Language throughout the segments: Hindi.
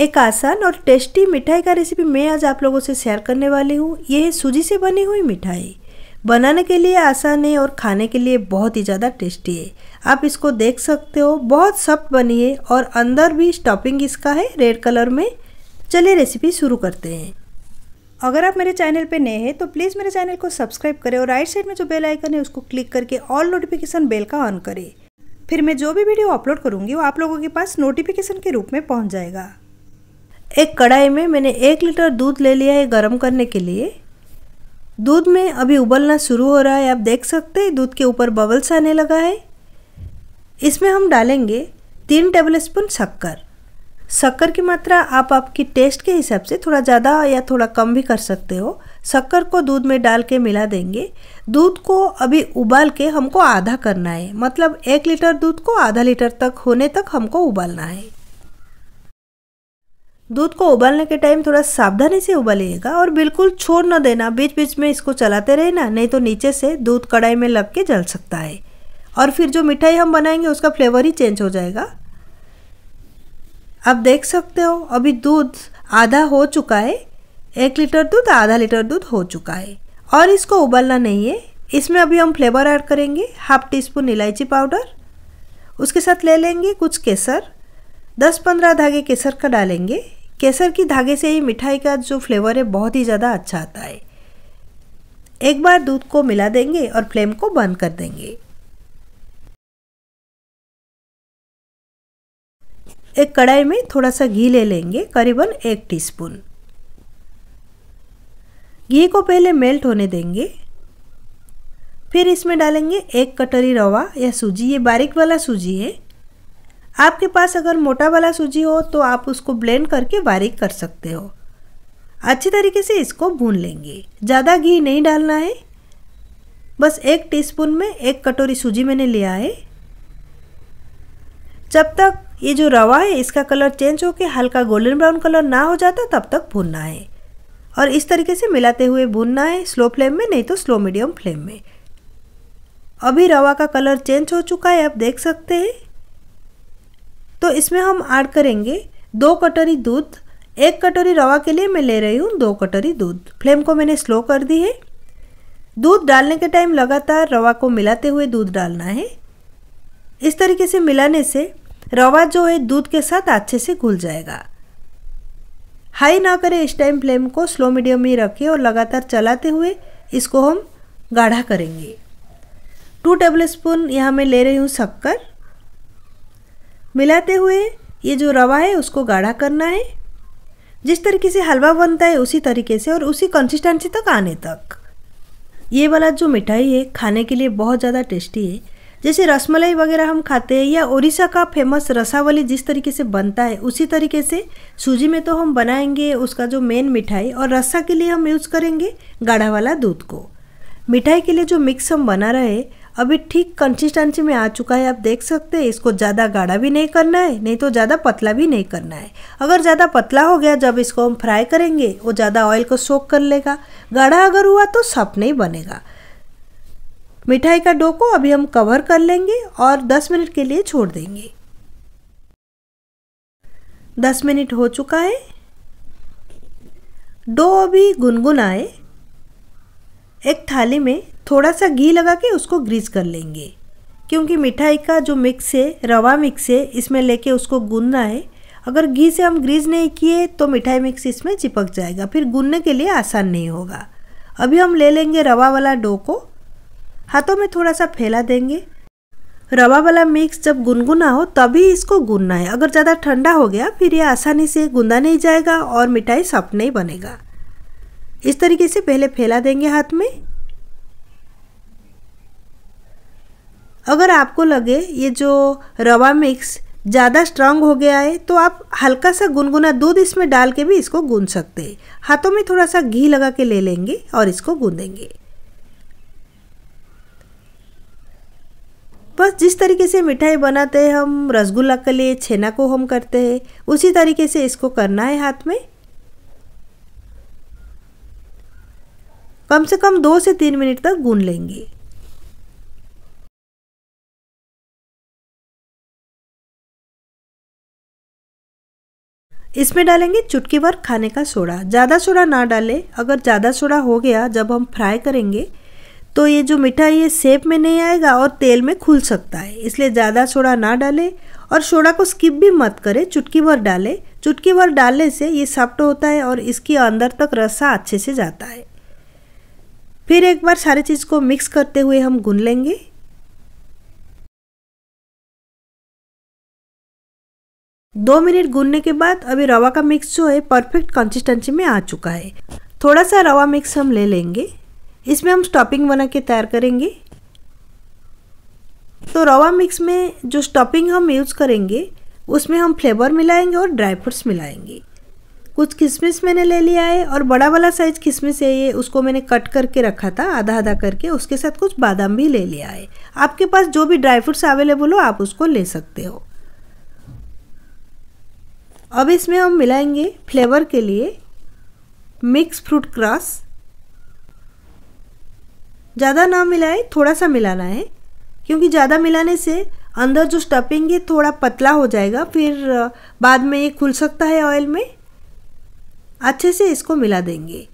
एक आसान और टेस्टी मिठाई का रेसिपी मैं आज आप लोगों से शेयर करने वाली हूँ यह है सूजी से बनी हुई मिठाई बनाने के लिए आसान है और खाने के लिए बहुत ही ज़्यादा टेस्टी है आप इसको देख सकते हो बहुत सख्त बनी है और अंदर भी स्टॉपिंग इसका है रेड कलर में चलिए रेसिपी शुरू करते हैं अगर आप मेरे चैनल पर नए हैं तो प्लीज़ मेरे चैनल को सब्सक्राइब करें और राइट साइड में जो बेल आइकन है उसको क्लिक करके ऑल नोटिफिकेशन बेल का ऑन करें फिर मैं जो भी वीडियो अपलोड करूँगी वो आप लोगों के पास नोटिफिकेशन के रूप में पहुँच जाएगा एक कढ़ाई में मैंने एक लीटर दूध ले लिया है गर्म करने के लिए दूध में अभी उबलना शुरू हो रहा है आप देख सकते हैं दूध के ऊपर बबल्स आने लगा है इसमें हम डालेंगे तीन टेबल स्पून शक्कर शक्कर की मात्रा आप आपकी टेस्ट के हिसाब से थोड़ा ज़्यादा या थोड़ा कम भी कर सकते हो शक्कर को दूध में डाल के मिला देंगे दूध को अभी उबाल के हमको आधा करना है मतलब एक लीटर दूध को आधा लीटर तक होने तक हमको उबालना है दूध को उबालने के टाइम थोड़ा सावधानी से उबालिएगा और बिल्कुल छोड़ न देना बीच बीच में इसको चलाते रहना नहीं तो नीचे से दूध कढ़ाई में लग के जल सकता है और फिर जो मिठाई हम बनाएंगे उसका फ्लेवर ही चेंज हो जाएगा आप देख सकते हो अभी दूध आधा हो चुका है एक लीटर दूध आधा लीटर दूध हो चुका है और इसको उबालना नहीं है इसमें अभी हम फ्लेवर ऐड करेंगे हाफ टी स्पून इलायची पाउडर उसके साथ ले लेंगे कुछ केसर दस पंद्रह धागे केसर का डालेंगे केसर की धागे से ही मिठाई का जो फ्लेवर है बहुत ही ज़्यादा अच्छा आता है एक बार दूध को मिला देंगे और फ्लेम को बंद कर देंगे एक कढ़ाई में थोड़ा सा घी ले लेंगे करीबन एक टीस्पून घी को पहले मेल्ट होने देंगे फिर इसमें डालेंगे एक कटोरी रवा या सूजी ये बारीक वाला सूजी है आपके पास अगर मोटा वाला सूजी हो तो आप उसको ब्लेंड करके बारीक कर सकते हो अच्छी तरीके से इसको भून लेंगे ज़्यादा घी नहीं डालना है बस एक टीस्पून में एक कटोरी सूजी मैंने लिया है जब तक ये जो रवा है इसका कलर चेंज होकर हल्का गोल्डन ब्राउन कलर ना हो जाता तब तक भूनना है और इस तरीके से मिलाते हुए भूनना है स्लो फ्लेम में नहीं तो स्लो मीडियम फ्लेम में अभी रवा का कलर चेंज हो चुका है आप देख सकते हैं तो इसमें हम ऐड करेंगे दो कटोरी दूध एक कटोरी रवा के लिए मैं ले रही हूँ दो कटोरी दूध फ्लेम को मैंने स्लो कर दी है दूध डालने के टाइम लगातार रवा को मिलाते हुए दूध डालना है इस तरीके से मिलाने से रवा जो है दूध के साथ अच्छे से घुल जाएगा हाई ना करें इस टाइम फ्लेम को स्लो मीडियम में रखें और लगातार चलाते हुए इसको हम गाढ़ा करेंगे टू टेबल स्पून यहाँ मैं ले रही हूँ शक्कर मिलाते हुए ये जो रवा है उसको गाढ़ा करना है जिस तरीके से हलवा बनता है उसी तरीके से और उसी कंसिस्टेंसी तक आने तक ये वाला जो मिठाई है खाने के लिए बहुत ज़्यादा टेस्टी है जैसे रसमलाई वगैरह हम खाते हैं या उड़ीसा का फेमस रसावली जिस तरीके से बनता है उसी तरीके से सूजी में तो हम बनाएंगे उसका जो मेन मिठाई और रस्सा के लिए हम यूज़ करेंगे गाढ़ा वाला दूध को मिठाई के लिए जो मिक्स हम बना रहे हैं अभी ठीक कंसिस्टेंसी में आ चुका है आप देख सकते हैं इसको ज़्यादा गाढ़ा भी नहीं करना है नहीं तो ज़्यादा पतला भी नहीं करना है अगर ज़्यादा पतला हो गया जब इसको हम फ्राई करेंगे वो ज़्यादा ऑयल को सोख कर लेगा गाढ़ा अगर हुआ तो सप नहीं बनेगा मिठाई का डो को अभी हम कवर कर लेंगे और 10 मिनट के लिए छोड़ देंगे 10 मिनट हो चुका है डो अभी गुनगुनाए एक थाली में थोड़ा सा घी लगा के उसको ग्रीस कर लेंगे क्योंकि मिठाई का जो मिक्स है रवा मिक्स है इसमें लेके उसको गूंदना है अगर घी से हम ग्रीस नहीं किए तो मिठाई मिक्स इसमें चिपक जाएगा फिर गूंदने के लिए आसान नहीं होगा अभी हम ले लेंगे रवा वाला डो को हाथों में थोड़ा सा फैला देंगे रवा वाला मिक्स जब गुनगुना हो तभी इसको गूंदना है अगर ज़्यादा ठंडा हो गया फिर ये आसानी से गूंदा नहीं जाएगा और मिठाई सॉफ्ट नहीं बनेगा इस तरीके से पहले फैला देंगे हाथ में अगर आपको लगे ये जो रवा मिक्स ज़्यादा स्ट्रांग हो गया है तो आप हल्का सा गुनगुना दूध इसमें डाल के भी इसको गूंद सकते हैं हाथों में थोड़ा सा घी लगा के ले लेंगे और इसको गूंदेंगे बस जिस तरीके से मिठाई बनाते हैं हम रसगुल्ला के लिए छेना को हम करते हैं उसी तरीके से इसको करना है हाथ में कम से कम दो से तीन मिनट तक गून लेंगे इसमें डालेंगे चुटकी भर खाने का सोडा ज़्यादा सोडा ना डालें अगर ज़्यादा सोडा हो गया जब हम फ्राई करेंगे तो ये जो मिठाई है सेप में नहीं आएगा और तेल में खुल सकता है इसलिए ज़्यादा सोडा ना डालें और सोडा को स्किप भी मत करें चुटकी भर डालें चुटकी भर डालने से ये साफ्ट होता है और इसके अंदर तक रस्सा अच्छे से जाता है फिर एक बार सारी चीज़ को मिक्स करते हुए हम गून लेंगे दो मिनट गूनने के बाद अभी रवा का मिक्स जो है परफेक्ट कंसिस्टेंसी में आ चुका है थोड़ा सा रवा मिक्स हम ले लेंगे इसमें हम स्टॉपिंग बना के तैयार करेंगे तो रवा मिक्स में जो स्टॉपिंग हम यूज़ करेंगे उसमें हम फ्लेवर मिलाएंगे और ड्राई फ्रूट्स मिलाएंगे कुछ किशमिश मैंने ले लिया है और बड़ा वाला साइज किशमिश है ये उसको मैंने कट करके रखा था आधा आधा करके उसके साथ कुछ बादाम भी ले लिया है आपके पास जो भी ड्राई फ्रूट्स अवेलेबल हो आप उसको ले सकते हो अब इसमें हम मिलाएंगे फ्लेवर के लिए मिक्स फ्रूट क्रास ज़्यादा ना मिलाए थोड़ा सा मिलाना है क्योंकि ज़्यादा मिलाने से अंदर जो स्टफिंग है थोड़ा पतला हो जाएगा फिर बाद में ये खुल सकता है ऑयल में अच्छे से इसको मिला देंगे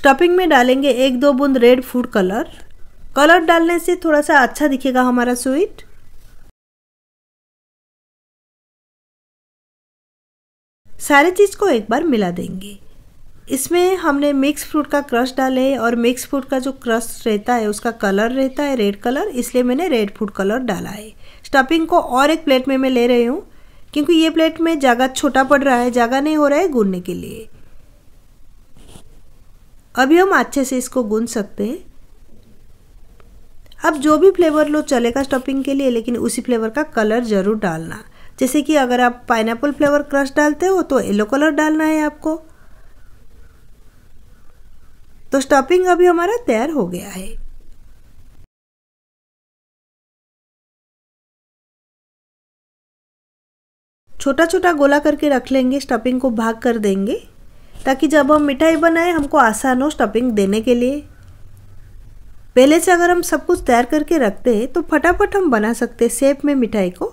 स्टफिंग में डालेंगे एक दो बूंद रेड फूड कलर कलर डालने से थोड़ा सा अच्छा दिखेगा हमारा स्वीट सारे चीज़ को एक बार मिला देंगे इसमें हमने मिक्स फ्रूट का क्रश डाले और मिक्स फ्रूट का जो क्रश रहता है उसका कलर रहता है रेड कलर इसलिए मैंने रेड फ्रूट कलर डाला है स्टफिंग को और एक प्लेट में मैं ले रही हूँ क्योंकि ये प्लेट में जगह छोटा पड़ रहा है जगह नहीं हो रहा है गूंदने के लिए अभी हम अच्छे से इसको गूंद सकते हैं अब जो भी फ्लेवर लो चलेगा स्टफिंग के लिए लेकिन उसी फ्लेवर का कलर ज़रूर डालना जैसे कि अगर आप पाइनएप्पल फ्लेवर क्रश डालते हो तो येलो कलर डालना है आपको तो स्टफिंग अभी हमारा तैयार हो गया है छोटा छोटा गोला करके रख लेंगे स्टफिंग को भाग कर देंगे ताकि जब हम मिठाई बनाएं हमको आसान हो स्टफिंग देने के लिए पहले से अगर हम सब कुछ तैयार करके रखते हैं तो फटाफट हम बना सकते हैं सेब में मिठाई को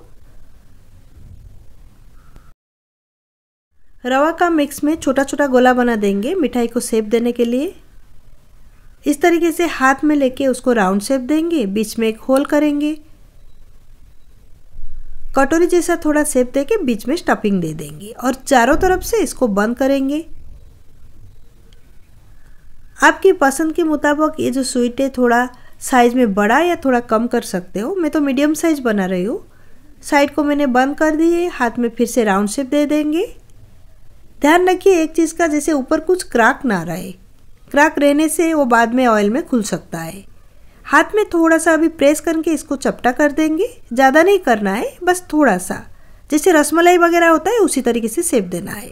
रवा का मिक्स में छोटा छोटा गोला बना देंगे मिठाई को सेप देने के लिए इस तरीके से हाथ में लेके उसको राउंड सेप देंगे बीच में एक होल करेंगे कटोरी जैसा थोड़ा सेप देके बीच में स्टफिंग दे देंगे और चारों तरफ से इसको बंद करेंगे आपकी पसंद के मुताबिक ये जो स्वीट है थोड़ा साइज़ में बड़ा या थोड़ा कम कर सकते हो मैं तो मीडियम साइज़ बना रही हूँ साइड को मैंने बंद कर दी है हाथ में फिर से राउंड शेप दे देंगे ध्यान रखिए एक चीज़ का जैसे ऊपर कुछ क्राक ना रहे क्राक रहने से वो बाद में ऑयल में खुल सकता है हाथ में थोड़ा सा अभी प्रेस करके इसको चपटा कर देंगे ज़्यादा नहीं करना है बस थोड़ा सा जैसे रसमलाई वगैरह होता है उसी तरीके से सेप देना है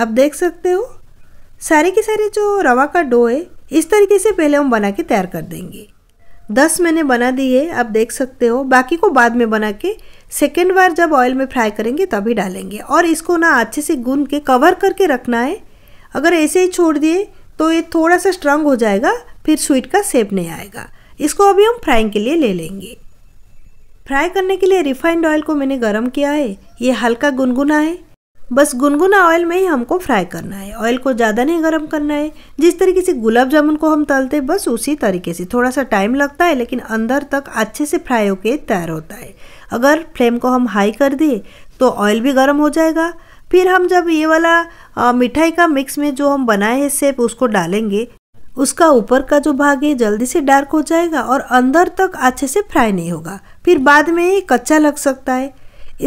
आप देख सकते हो सारे के सारे जो रवा का डो है इस तरीके से पहले हम बना के तैयार कर देंगे दस मैंने बना दिए आप देख सकते हो बाकी को बाद में बना के सेकेंड बार जब ऑयल में फ्राई करेंगे तभी डालेंगे और इसको ना अच्छे से गून के कवर करके रखना है अगर ऐसे ही छोड़ दिए तो ये थोड़ा सा स्ट्रांग हो जाएगा फिर स्वीट का सेप नहीं आएगा इसको अभी हम फ्राइंग के लिए ले लेंगे फ्राई करने के लिए रिफाइंड ऑयल को मैंने गर्म किया है ये हल्का गुनगुना है बस गुनगुना ऑयल में ही हमको फ्राई करना है ऑयल को ज़्यादा नहीं गर्म करना है जिस तरीके से गुलाब जामुन को हम तलते बस उसी तरीके से थोड़ा सा टाइम लगता है लेकिन अंदर तक अच्छे से फ्राई होके तैयार होता है अगर फ्लेम को हम हाई कर दिए तो ऑयल भी गर्म हो जाएगा फिर हम जब ये वाला आ, मिठाई का मिक्स में जो हम बनाए हैं सेप उसको डालेंगे उसका ऊपर का जो भाग है जल्दी से डार्क हो जाएगा और अंदर तक अच्छे से फ्राई नहीं होगा फिर बाद में ये कच्चा लग सकता है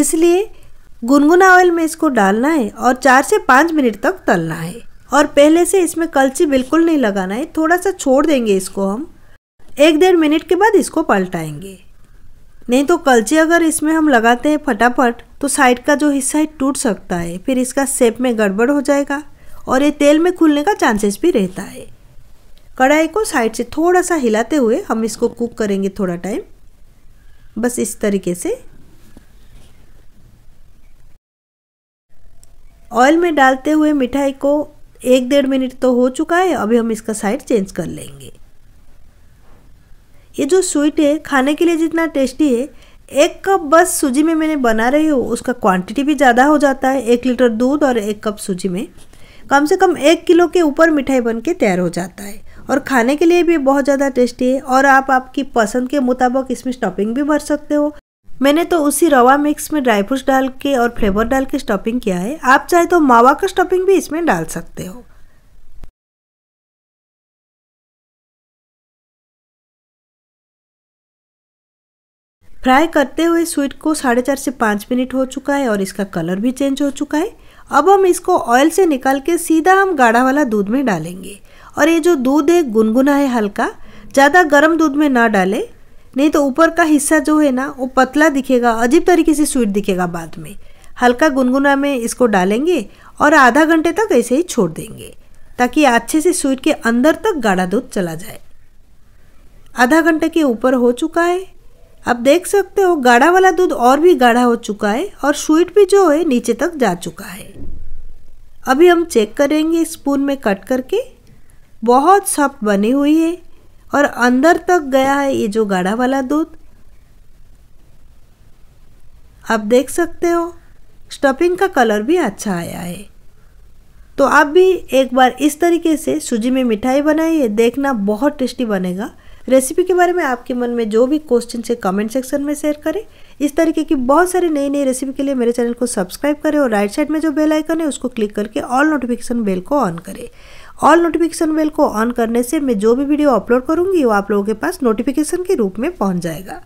इसलिए गुनगुना ऑयल में इसको डालना है और चार से पाँच मिनट तक तलना है और पहले से इसमें कलची बिल्कुल नहीं लगाना है थोड़ा सा छोड़ देंगे इसको हम एक डेढ़ मिनट के बाद इसको पलटाएंगे नहीं तो कलची अगर इसमें हम लगाते हैं फटाफट तो साइड का जो हिस्सा है टूट सकता है फिर इसका सेप में गड़बड़ हो जाएगा और ये तेल में खुलने का चांसेस भी रहता है कढ़ाई को साइड से थोड़ा सा हिलाते हुए हम इसको कुक करेंगे थोड़ा टाइम बस इस तरीके से ऑयल में डालते हुए मिठाई को एक डेढ़ मिनट तो हो चुका है अभी हम इसका साइड चेंज कर लेंगे ये जो स्वीट है खाने के लिए जितना टेस्टी है एक कप बस सूजी में मैंने बना रही हूँ उसका क्वांटिटी भी ज़्यादा हो जाता है एक लीटर दूध और एक कप सूजी में कम से कम एक किलो के ऊपर मिठाई बन के तैयार हो जाता है और खाने के लिए भी बहुत ज़्यादा टेस्टी है और आप आपकी पसंद के मुताबिक इसमें स्टॉपिंग भी भर सकते हो मैंने तो उसी रवा मिक्स में ड्राई फ्रूट्स डाल के और फ्लेवर डाल के स्टफिंग किया है आप चाहे तो मावा का स्टफिंग भी इसमें डाल सकते हो फ्राई करते हुए स्वीट को साढ़े चार से पाँच मिनट हो चुका है और इसका कलर भी चेंज हो चुका है अब हम इसको ऑयल से निकाल के सीधा हम गाढ़ा वाला दूध में डालेंगे और ये जो दूध है गुनगुना है हल्का ज़्यादा गर्म दूध में ना डालें नहीं तो ऊपर का हिस्सा जो है ना वो पतला दिखेगा अजीब तरीके से स्वीट दिखेगा बाद में हल्का गुनगुना में इसको डालेंगे और आधा घंटे तक ऐसे ही छोड़ देंगे ताकि अच्छे से स्वीट के अंदर तक गाढ़ा दूध चला जाए आधा घंटे के ऊपर हो चुका है अब देख सकते हो गाढ़ा वाला दूध और भी गाढ़ा हो चुका है और स्वीट भी जो है नीचे तक जा चुका है अभी हम चेक करेंगे स्पून में कट करके बहुत सॉफ्ट बनी हुई है और अंदर तक गया है ये जो गाढ़ा वाला दूध आप देख सकते हो स्टफिंग का कलर भी अच्छा आया है तो आप भी एक बार इस तरीके से सूजी में मिठाई बनाइए देखना बहुत टेस्टी बनेगा रेसिपी के बारे में आपके मन में जो भी क्वेश्चन है कमेंट सेक्शन में शेयर करें इस तरीके की बहुत सारी नई नई रेसिपी के लिए मेरे चैनल को सब्सक्राइब करें और राइट साइड में जो बेल आइकन है उसको क्लिक करके ऑल नोटिफिकेशन बेल को ऑन करें ऑल नोटिफिकेशन बेल को ऑन करने से मैं जो भी वीडियो अपलोड करूँगी वो आप लोगों के पास नोटिफिकेशन के रूप में पहुँच जाएगा